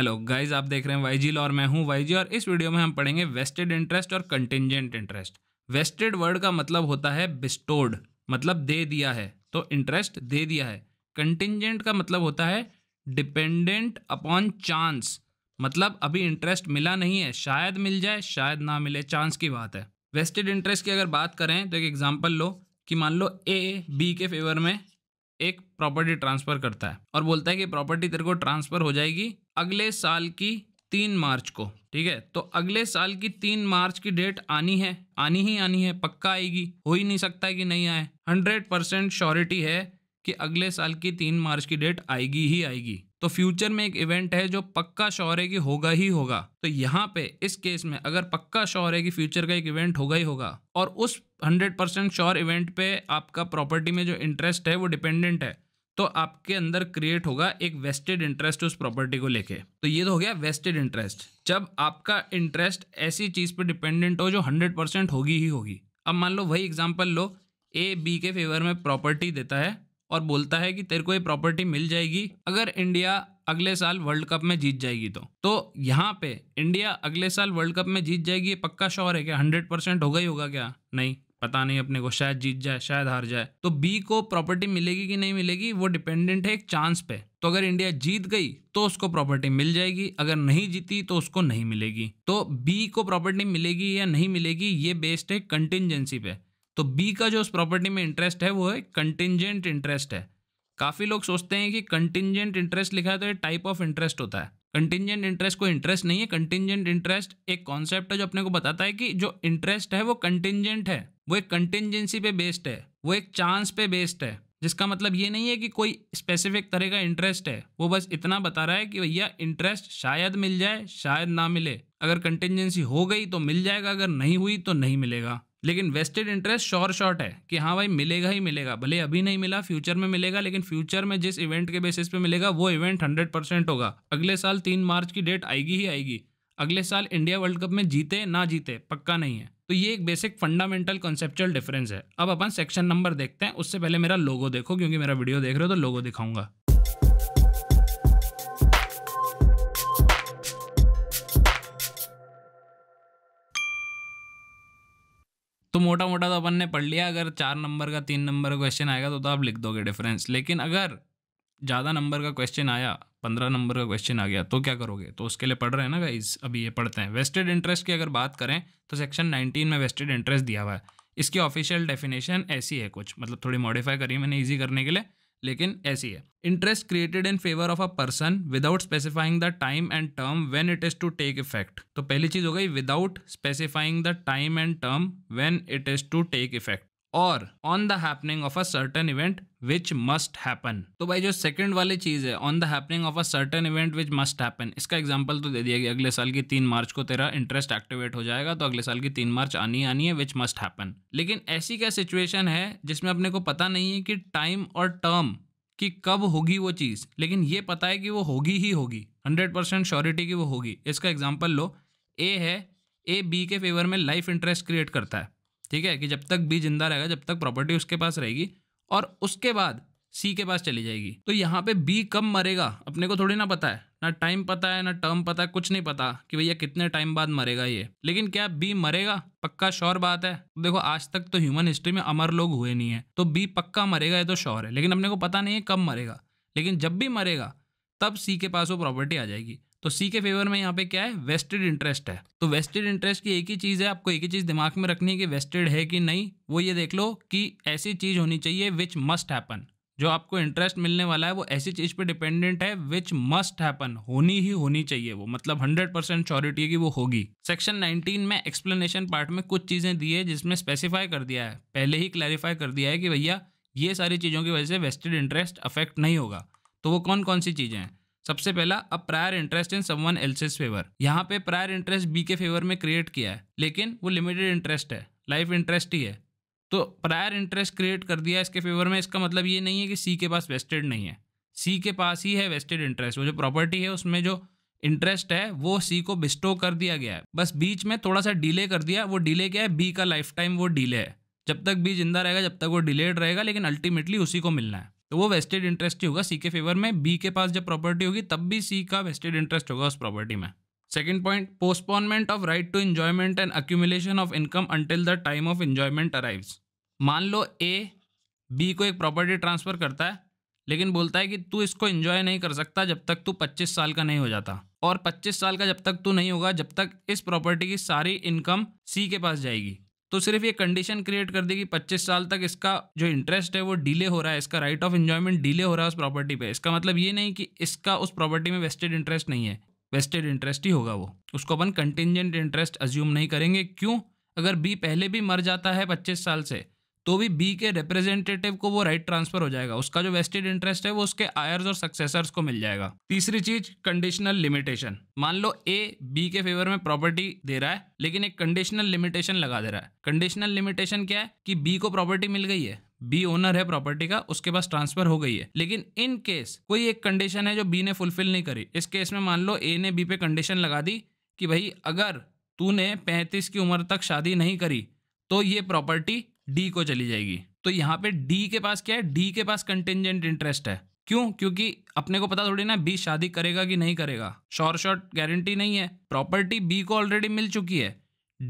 Hello guys आप देख रहे हैं वाईजी और मैं हूं वाईजी और इस वीडियो में हम पढ़ेंगे वेस्टेड इंटरेस्ट और कंटिजेंट इंटरेस्ट वेस्टेड वर्ड का मतलब होता है बिस्टोर्ड मतलब दे दिया है तो इंटरेस्ट दे दिया है कंटिजेंट का मतलब होता है डिपेंडेंट अपॉन चांस मतलब अभी इंटरेस्ट मिला नहीं है शायद मिल जाए शायद ना मिले चांस की बात है वेस्टेड इंटरेस्ट की अगर बात करें तो एक एग्जाम्पल लो कि मान लो ए बी के फेवर में एक प्रॉपर्टी ट्रांसफर करता है और बोलता है कि प्रॉपर्टी तेरे को ट्रांसफर हो जाएगी अगले साल की तीन मार्च को ठीक है तो अगले साल की तीन मार्च की डेट आनी है आनी ही आनी है पक्का आएगी हो ही नहीं सकता है कि नहीं आए हंड्रेड परसेंट श्योरिटी है कि अगले साल की तीन मार्च की डेट आएगी ही आएगी तो फ्यूचर में एक इवेंट है जो पक्का शौर्य की होगा ही होगा तो यहाँ पे इस केस में अगर पक्का शौर्य की फ्यूचर का एक इवेंट होगा ही होगा और उस 100% परसेंट श्योर इवेंट पे आपका प्रॉपर्टी में जो इंटरेस्ट है वो डिपेंडेंट है तो आपके अंदर क्रिएट होगा एक वेस्टेड इंटरेस्ट उस प्रॉपर्टी को लेके तो ये तो हो गया वेस्टेड इंटरेस्ट जब आपका इंटरेस्ट ऐसी चीज़ पर डिपेंडेंट हो जो हंड्रेड परसेंट होगी ही होगी अब मान लो वही एग्जाम्पल लो ए बी के फेवर में प्रॉपर्टी देता है और बोलता है कि तेरे को ये प्रॉपर्टी मिल जाएगी अगर इंडिया अगले साल वर्ल्ड कप में जीत जाएगी तो तो यहाँ पे इंडिया अगले साल वर्ल्ड कप में जीत जाएगी ये पक्का श्योर है क्या हंड्रेड परसेंट होगा ही होगा क्या नहीं पता नहीं अपने को शायद जीत जाए शायद हार जाए तो बी को प्रॉपर्टी मिलेगी कि नहीं मिलेगी वो डिपेंडेंट है एक चांस पे तो अगर इंडिया जीत गई तो उसको प्रॉपर्टी मिल जाएगी अगर नहीं जीती तो उसको नहीं मिलेगी तो बी को प्रॉपर्टी मिलेगी या नहीं मिलेगी ये बेस्ड है कंटिजेंसी पे तो बी का जो उस प्रॉपर्टी में इंटरेस्ट है वो है कंटिजेंट इंटरेस्ट है काफ़ी लोग सोचते हैं कि कंटिजेंट इंटरेस्ट लिखा है तो ये टाइप ऑफ इंटरेस्ट होता है कंटिजेंट इंटरेस्ट कोई इंटरेस्ट नहीं है कंटिजेंट इंटरेस्ट एक कॉन्सेप्ट है जो अपने को बताता है कि जो इंटरेस्ट है वो कंटिजेंट है वो एक कंटिजेंसी पे बेस्ड है वो एक चांस पे बेस्ड है जिसका मतलब ये नहीं है कि कोई स्पेसिफिक तरह का इंटरेस्ट है वो बस इतना बता रहा है कि भैया इंटरेस्ट शायद मिल जाए शायद ना मिले अगर कंटिजेंसी हो गई तो मिल जाएगा अगर नहीं हुई तो नहीं मिलेगा लेकिन वेस्टेड इंटरेस्ट शॉर्ट शॉर्ट है कि हाँ भाई मिलेगा ही मिलेगा भले अभी नहीं मिला फ्यूचर में मिलेगा लेकिन फ्यूचर में जिस इवेंट के बेसिस पे मिलेगा वो इवेंट हंड्रेड परसेंट होगा अगले साल तीन मार्च की डेट आएगी ही आएगी अगले साल इंडिया वर्ल्ड कप में जीते ना जीते पक्का नहीं है तो ये एक बेसिक फंडामेंटल कॉन्सेप्चुअल डिफरेंस है अब अपन सेक्शन नंबर देखते हैं उससे पहले मेरा लोगो देखो क्योंकि मेरा वीडियो देख रहे हो तो लोगो दिखाऊंगा तो मोटा मोटा तो अपन ने पढ़ लिया अगर चार नंबर का तीन नंबर का क्वेश्चन आएगा तो, तो आप लिख दोगे डिफरेंस लेकिन अगर ज़्यादा नंबर का क्वेश्चन आया पंद्रह नंबर का क्वेश्चन आ गया तो क्या करोगे तो उसके लिए पढ़ रहे हैं ना गाइज अभी ये पढ़ते हैं वेस्टेड इंटरेस्ट की अगर बात करें तो सेक्शन नाइनटीन में वेस्टेड इंटरेस्ट दिया हुआ है इसकी ऑफिशियल डेफिनेशन ऐसी है कुछ मतलब थोड़ी मॉडिफाई करी मैंने ईजी करने के लिए लेकिन ऐसी है interest created in favour of a person without specifying the time and term when it is to take effect तो पहली चीज हो गई without specifying the time and term when it is to take effect और on the happening of a certain event which must happen तो भाई जो second वाली चीज़ है on the happening of a certain event which must happen इसका example तो दे दिया कि अगले साल की तीन मार्च को तेरा इंटरेस्ट एक्टिवेट हो जाएगा तो अगले साल की तीन मार्च आनी आनी है विच मस्ट हैपन लेकिन ऐसी क्या सिचुएशन है जिसमें अपने को पता नहीं है कि टाइम और टर्म कि कब होगी वो चीज़ लेकिन ये पता है कि वो होगी ही होगी हंड्रेड परसेंट श्योरिटी की वो होगी इसका एग्जाम्पल लो ए है ए बी के फेवर में लाइफ इंटरेस्ट क्रिएट करता है ठीक है कि जब तक बी जिंदा रहेगा जब तक प्रॉपर्टी उसके पास रहेगी और उसके बाद सी के पास चली जाएगी तो यहाँ पे बी कब मरेगा अपने को थोड़ी ना पता है ना टाइम पता है ना टर्म पता है कुछ नहीं पता कि भैया कितने टाइम बाद मरेगा ये लेकिन क्या बी मरेगा पक्का श्योर बात है देखो आज तक तो ह्यूमन हिस्ट्री में अमर लोग हुए नहीं है तो बी पक्का मरेगा ये तो श्योर है लेकिन अपने को पता नहीं है कब मरेगा लेकिन जब भी मरेगा तब सी के पास वो प्रॉपर्टी आ जाएगी तो सी के फेवर में यहाँ पे क्या है वेस्टेड इंटरेस्ट है तो वेस्टेड इंटरेस्ट की एक ही चीज़ है आपको एक ही चीज़ दिमाग में रखनी है कि वेस्टेड है कि नहीं वो ये देख लो कि ऐसी चीज़ होनी चाहिए विच मस्ट हैपन जो आपको इंटरेस्ट मिलने वाला है वो ऐसी चीज़ पे डिपेंडेंट है विच मस्ट हैपन होनी ही होनी चाहिए वो मतलब 100% परसेंट श्योरिटी है कि वो होगी सेक्शन 19 में एक्सप्लेनेशन पार्ट में कुछ चीज़ें दी है जिसमें स्पेसिफाई कर दिया है पहले ही क्लैरिफाई कर दिया है कि भैया ये सारी चीज़ों की वजह से वेस्टेड इंटरेस्ट अफेक्ट नहीं होगा तो वो कौन कौन सी चीज़ें हैं सबसे पहला a prior interest in someone else's favour यहाँ पे प्रायर इंटरेस्ट बी के फेवर में क्रिएट किया है लेकिन वो लिमिटेड इंटरेस्ट है लाइफ इंटरेस्ट ही है तो प्रायर इंटरेस्ट क्रिएट कर दिया इसके फेवर में इसका मतलब ये नहीं है कि सी के पास वेस्टेड नहीं है सी के पास ही है वेस्टेड इंटरेस्ट वो जो प्रॉपर्टी है उसमें जो इंटरेस्ट है वो सी को बिस्टो कर दिया गया है बस बीच में थोड़ा सा डिले कर दिया वो डिले क्या है बी का लाइफ टाइम वो डिले है जब तक बी जिंदा रहेगा जब तक वो डिलेड रहेगा लेकिन अल्टीमेटली उसी को मिलना है तो वो वेस्टेड इंटरेस्ट ही होगा सी के फेवर में बी के पास जब प्रॉपर्टी होगी तब भी सी का वेस्टेड इंटरेस्ट होगा उस प्रॉपर्टी में second point postponement of right to enjoyment and accumulation of income until the time of enjoyment arrives मान लो ए बी को एक प्रॉपर्टी ट्रांसफर करता है लेकिन बोलता है कि तू इसको इन्जॉय नहीं कर सकता जब तक तू 25 साल का नहीं हो जाता और 25 साल का जब तक तू नहीं होगा जब तक इस प्रॉपर्टी की सारी इनकम सी के पास जाएगी तो सिर्फ ये कंडीशन क्रिएट कर देगी 25 साल तक इसका जो इंटरेस्ट है वो डिले हो रहा है इसका राइट ऑफ एंजॉयमेंट डिले हो रहा है उस प्रॉपर्टी पे इसका मतलब ये नहीं कि इसका उस प्रॉपर्टी में वेस्टेड इंटरेस्ट नहीं है वेस्टेड इंटरेस्ट ही होगा वो उसको अपन कंटिजेंट इंटरेस्ट अज्यूम नहीं करेंगे क्यों अगर बी पहले भी मर जाता है पच्चीस साल से तो भी बी के रिप्रेजेंटेटिव को वो राइट ट्रांसफर हो जाएगा उसका जो वेस्टेड इंटरेस्ट है वो उसके आयर्स और सक्सेसर्स को मिल जाएगा तीसरी चीज कंडीशनल लिमिटेशन मान लो ए बी के फेवर में प्रॉपर्टी दे रहा है लेकिन एक कंडीशनल लिमिटेशन लगा दे रहा है कंडीशनल लिमिटेशन क्या है कि बी को प्रॉपर्टी मिल गई है बी ओनर है प्रॉपर्टी का उसके पास ट्रांसफर हो गई है लेकिन इन केस कोई एक कंडीशन है जो बी ने फुलफिल नहीं करी इस केस में मान लो ए ने बी पे कंडीशन लगा दी कि भाई अगर तूने 35 की उम्र तक शादी नहीं करी तो ये प्रॉपर्टी डी को चली जाएगी तो यहाँ पे डी के पास क्या है डी के पास कंटेंजेंट इंटरेस्ट है क्यों क्योंकि अपने को पता थोड़ी ना बी शादी करेगा कि नहीं करेगा शॉर्ट शॉर्ट गारंटी नहीं है प्रॉपर्टी बी को ऑलरेडी मिल चुकी है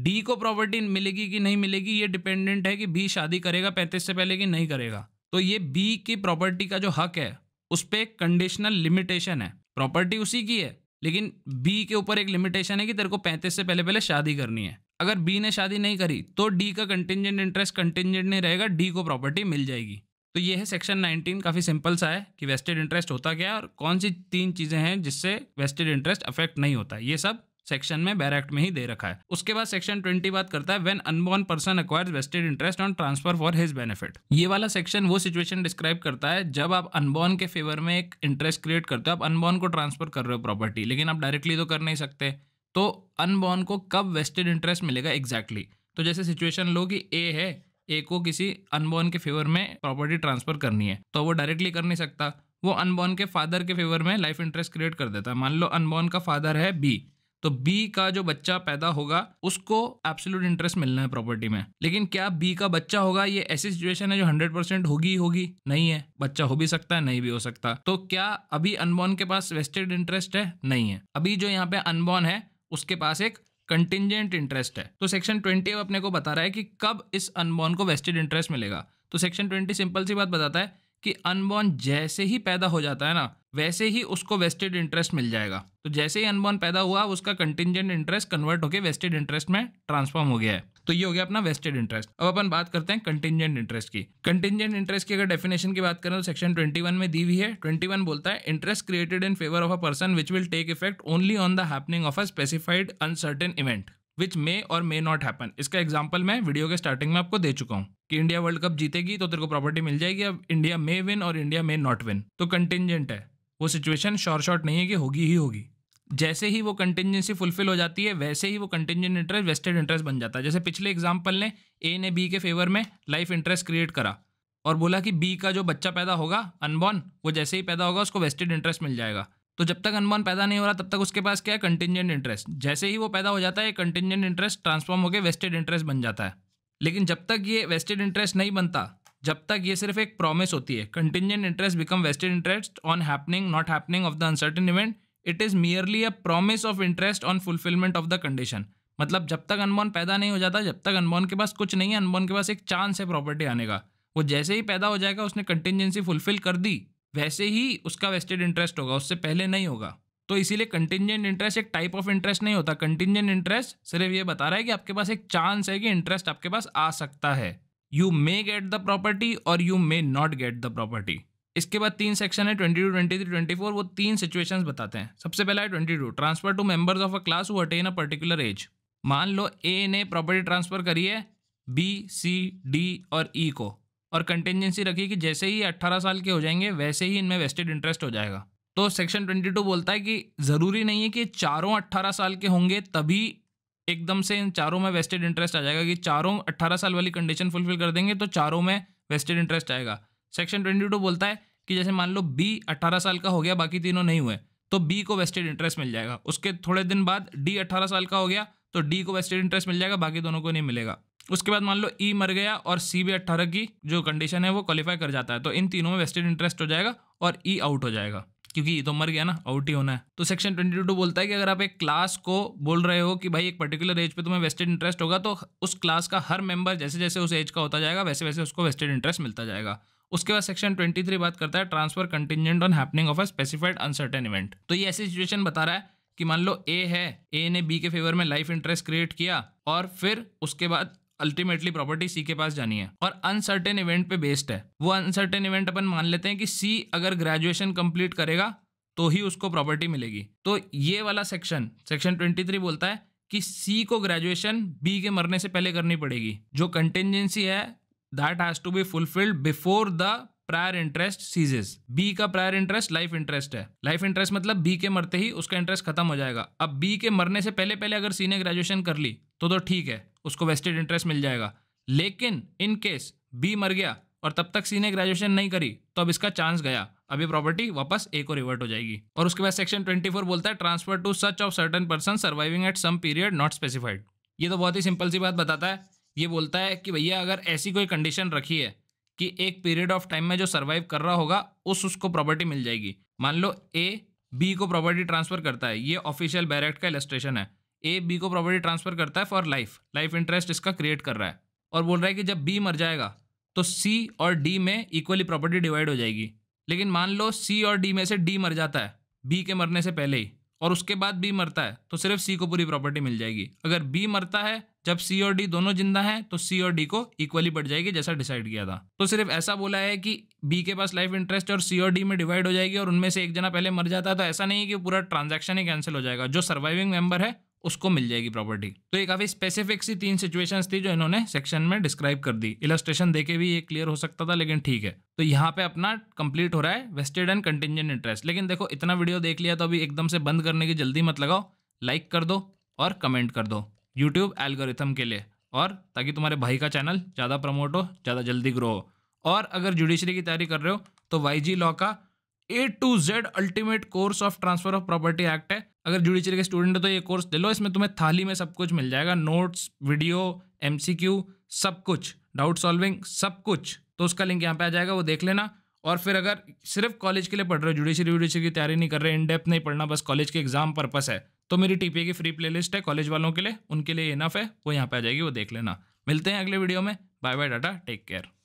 डी को प्रॉपर्टी मिलेगी कि नहीं मिलेगी ये डिपेंडेंट है कि बी शादी करेगा पैंतीस से पहले कि नहीं करेगा तो ये बी की प्रॉपर्टी का जो हक है उस पर कंडीशनल लिमिटेशन है प्रॉपर्टी उसी की है लेकिन बी के ऊपर एक लिमिटेशन है कि तेरे को पैंतीस से पहले पहले शादी करनी है अगर बी ने शादी नहीं करी तो डी का कंटिजेंट इंटरेस्ट कंटिजेंट नहीं रहेगा डी को प्रॉपर्टी मिल जाएगी तो ये है सेक्शन 19 काफ़ी सिंपल सा है कि वेस्टेड इंटरेस्ट होता क्या है और कौन सी तीन चीज़ें हैं जिससे वेस्टेड इंटरेस्ट अफेक्ट नहीं होता ये सब सेक्शन में बैरैक्ट में ही दे रखा है उसके बाद सेक्शन 20 बात करता है when unborn person acquires vested interest on transfer for his benefit ये वाला सेक्शन वो सिचुएशन डिस्क्राइब करता है जब आप अनबॉर्न के फेवर में एक इंटरेस्ट क्रिएट करते हो आप अनबॉर्न को ट्रांसफर कर रहे हो प्रॉपर्टी लेकिन आप डायरेक्टली तो कर नहीं सकते तो अनबॉर्न को कब वेस्टेड इंटरेस्ट मिलेगा एग्जैक्टली exactly. तो जैसे सिचुएशन लो कि ए है ए को किसी अनबॉर्न के फेवर में प्रॉपर्टी ट्रांसफर करनी है तो वो डायरेक्टली कर नहीं सकता वो अनबॉर्न के फादर के फेवर में लाइफ इंटरेस्ट क्रिएट कर देता है मान लो अनबॉर्न का फादर है बी तो बी का जो बच्चा पैदा होगा उसको एब्सोल्यूट इंटरेस्ट मिलना है प्रॉपर्टी में लेकिन क्या बी का बच्चा होगा ये ऐसी सिचुएशन है जो 100 परसेंट होगी ही होगी नहीं है बच्चा हो भी सकता है नहीं भी हो सकता तो क्या अभी अनबॉर्न के पास वेस्टेड इंटरेस्ट है नहीं है अभी जो यहाँ पे अनबॉर्न है उसके पास एक कंटिजेंट इंटरेस्ट है तो सेक्शन ट्वेंटी अपने को बता रहा है कि कब इस अनबॉर्न को वेस्टेड इंटरेस्ट मिलेगा तो सेक्शन ट्वेंटी सिंपल सी बात बताता है कि अनबॉर्न जैसे ही पैदा हो जाता है ना वैसे ही उसको वेस्टेड इंटरेस्ट मिल जाएगा तो जैसे ही अनबॉर्न पैदा हुआ उसका कंटिजेंट इंटरेस्ट कन्वर्ट होकर वेस्टेड इंटरेस्ट में ट्रांसफॉर्म हो गया है तो ये हो गया अपना वेस्टेड इंटरेस्ट अब अपन बात करते हैं कंटिजेंट इंटरेस्ट की कंटिजेंट इंटरेस्ट की अगर डेफिनेशन की बात करें तो सेक्शन वन में दी हुई है 21 बोलता है interest created in favour of a person which will take effect only on the happening of a specified uncertain event which may और मे नॉट हैपन इसका एग्जाम्पल मैं वीडियो के स्टार्टिंग में आपको दे चुका हूँ कि इंडिया वर्ल्ड कप जीतेगी तो तेरे को प्रॉपर्टी मिल जाएगी अब इंडिया मे विन और इंडिया मे नॉट विन तो कंटिजेंट है वो सिचुएशन शॉर्ट शॉर्ट नहीं है कि होगी ही होगी जैसे ही वो कंटिजेंसी फुलफिल हो जाती है वैसे ही वो कंटिजेंट इंटरेस्ट वेस्टेड इंटरेस्ट बन जाता है जैसे पिछले एग्जाम्पल ने ए ने बी के फेवर में लाइफ इंटरेस्ट क्रिएट करा और बोला कि बी का जो बच्चा पैदा होगा अनबॉर्न वो जैसे ही पैदा होगा उसको वेस्टेड इंटरेस्ट मिल जाएगा तो जब तक अनबॉर्न पैदा नहीं हो रहा तब तक उसके पास क्या है कंटिजेंट इंटरेस्ट जैसे ही वो पैदा हो जाता है कंटिजेंट इंटरेस्ट ट्रांसफॉर्म होकर वेस्टेड इंटरेस्ट बन जाता है लेकिन जब तक ये वेस्टेड इंटरेस्ट नहीं बनता जब तक ये सिर्फ एक प्रॉमिस होती है contingent interest become vested interest on happening not happening of the uncertain event it is merely a promise of interest on fulfilment of the condition मतलब जब तक अनबॉर्न पैदा नहीं हो जाता जब तक अनबॉर्न के पास कुछ नहीं है अनबॉर्न के पास एक चांस है प्रॉपर्टी आने का वो जैसे ही पैदा हो जाएगा उसने कंटिजेंसी फुलफिल कर दी वैसे ही उसका वेस्टेड इंटरेस्ट होगा उससे पहले नहीं होगा तो इसीलिए कंटिजेंट इंटरेस्ट एक टाइप ऑफ इंटरेस्ट नहीं होता कंटिजेंट इंटरेस्ट सिर्फ ये बता रहा है कि आपके पास एक चांस है कि इंटरेस्ट आपके पास आ सकता है you may get the property और you may not get the property इसके बाद तीन सेक्शन है twenty two twenty three twenty four वो तीन सिचुएशंस बताते हैं सबसे पहला है twenty two transfer to members of a class who attain a particular age मान लो ए ने प्रॉपर्टी ट्रांसफर करी है बी सी डी और ई e को और कंटेंजेंसी रखी कि जैसे ही अट्ठारह साल के हो जाएंगे वैसे ही इनमें वेस्टेड इंटरेस्ट हो जाएगा तो सेक्शन ट्वेंटी टू बोलता है कि ज़रूरी नहीं है कि चारों अट्ठारह साल के होंगे तभी एकदम से इन चारों में वेस्टेड इंटरेस्ट आ जाएगा कि चारों अट्ठारह साल वाली कंडीशन फुलफिल कर देंगे तो चारों में वेस्टेड इंटरेस्ट आएगा सेक्शन ट्वेंटी टू बोलता है कि जैसे मान लो बी अट्ठारह साल का हो गया बाकी तीनों नहीं हुए तो बी को वेस्टेड इंटरेस्ट मिल जाएगा उसके थोड़े दिन बाद डी अट्ठारह साल का हो गया तो डी को वेस्टेड इंटरेस्ट मिल जाएगा बाकी दोनों को नहीं मिलेगा उसके बाद मान लो ई e मर गया और सी भी अट्ठारह की जो कंडीशन है वो क्वालिफाई कर जाता है तो इन तीनों में वेस्टेड इंटरेस्ट हो जाएगा और ई e आउट हो जाएगा क्योंकि ये e तो मर गया ना आउट ही होना है तो सेक्शन ट्वेंटी टू बोलता है कि अगर आप एक क्लास को बोल रहे हो कि भाई एक पर्टिकुलर एज पे तुम्हें वेस्टेड इंटरेस्ट होगा तो उस क्लास का हर मेंबर जैसे जैसे उस एज का होता जाएगा वैसे वैसे उसको वेस्टेड इंटरेस्ट मिलता जाएगा उसके बाद सेक्शन 23 बात करता है transfer contingent on happening of a specified uncertain event तो ये ऐसी सिचुएशन बता रहा है कि मान लो ए है ए ने बी के फेवर में लाइफ इंटरेस्ट क्रिएट किया और फिर उसके बाद अल्टीमेटली प्रॉपर्टी सी के पास जानी है और अनसर्टेन इवेंट पे बेस्ड है वो अनसर्टेन इवेंट अपन मान लेते हैं कि सी अगर ग्रेजुएशन कंप्लीट करेगा तो ही उसको प्रॉपर्टी मिलेगी तो ये वाला सेक्शन सेक्शन 23 बोलता है कि सी को ग्रेजुएशन बी के मरने से पहले करनी पड़ेगी जो कंटेंजेंसी है that has to be fulfilled before the prior interest ceases B का प्रायर इंटरेस्ट लाइफ इंटरेस्ट है लाइफ इंटरेस्ट मतलब बी के मरते ही उसका इंटरेस्ट खत्म हो जाएगा अब बी के मरने से पहले पहले अगर सी ने ग्रेजुएशन कर ली तो तो ठीक है उसको वेस्टेड इंटरेस्ट मिल जाएगा लेकिन इन केस बी मर गया और तब तक सी ने ग्रेजुएशन नहीं करी तो अब इसका चांस गया अभी प्रॉपर्टी वापस ए को रिवर्ट हो जाएगी और उसके बाद सेक्शन 24 बोलता है transfer to such of certain person surviving at some period not specified ये तो बहुत ही सिंपल सी बात बताता है ये बोलता है कि भैया अगर ऐसी कोई कंडीशन रखी है कि एक पीरियड ऑफ टाइम में जो सर्वाइव कर रहा होगा उस उसको प्रॉपर्टी मिल जाएगी मान लो ए बी को प्रॉपर्टी ट्रांसफर करता है ये ऑफिशियल बैरेक्ट का इलेस्ट्रेशन है ए बी को प्रॉपर्टी ट्रांसफर करता है फॉर लाइफ लाइफ इंटरेस्ट इसका क्रिएट कर रहा है और बोल रहा है कि जब बी मर जाएगा तो सी और डी में इक्वली प्रॉपर्टी डिवाइड हो जाएगी लेकिन मान लो सी और डी में से डी मर जाता है बी के मरने से पहले ही और उसके बाद बी मरता है तो सिर्फ सी को पूरी प्रॉपर्टी मिल जाएगी अगर बी मरता है जब सी और डी दोनों जिंदा हैं तो सी और डी को इक्वली बढ़ जाएगी जैसा डिसाइड किया था तो सिर्फ ऐसा बोला है कि बी के पास लाइफ इंटरेस्ट और सी और डी में डिवाइड हो जाएगी और उनमें से एक जना पहले मर जाता है तो ऐसा नहीं है कि पूरा ट्रांजेक्शन ही कैंसिल हो जाएगा जो सर्वाइविंग मेंबर है उसको मिल जाएगी प्रॉपर्टी तो ये काफ़ी स्पेसिफिक सी तीन सिचुएशंस थी जो इन्होंने सेक्शन में डिस्क्राइब कर दी इलस्ट्रेशन देके भी ये क्लियर हो सकता था लेकिन ठीक है तो यहाँ पे अपना कंप्लीट हो रहा है वेस्टेड एंड कंटिजेंट इंटरेस्ट लेकिन देखो इतना वीडियो देख लिया तो अभी एकदम से बंद करने की जल्दी मत लगाओ लाइक कर दो और कमेंट कर दो यूट्यूब एल्गोरिथम के लिए और ताकि तुम्हारे भाई का चैनल ज़्यादा प्रमोट हो ज़्यादा जल्दी ग्रो हो और अगर जुडिशरी की तैयारी कर रहे हो तो वाई लॉ का A to Z ultimate course of transfer of property act है अगर जुडिशरी के स्टूडेंट है तो ये कोर्स ले लो इसमें तुम्हें थाली में सब कुछ मिल जाएगा नोट्स वीडियो एम सब कुछ डाउट सॉल्विंग सब कुछ तो उसका लिंक यहाँ पे आ जाएगा वो देख लेना और फिर अगर सिर्फ कॉलेज के लिए पढ़ रहे हो जुडिशरी वुडिशरी की तैयारी नहीं कर रहे इन डेप्थ नहीं पढ़ना बस कॉलेज के एग्जाम पर्पस है तो मेरी टीपीए की फ्री प्लेलिस्ट है कॉलेज वालों के लिए उनके लिए इनफ है वो यहाँ पे आ जाएगी वो देख लेना मिलते हैं अगले वीडियो में bye bye tata take care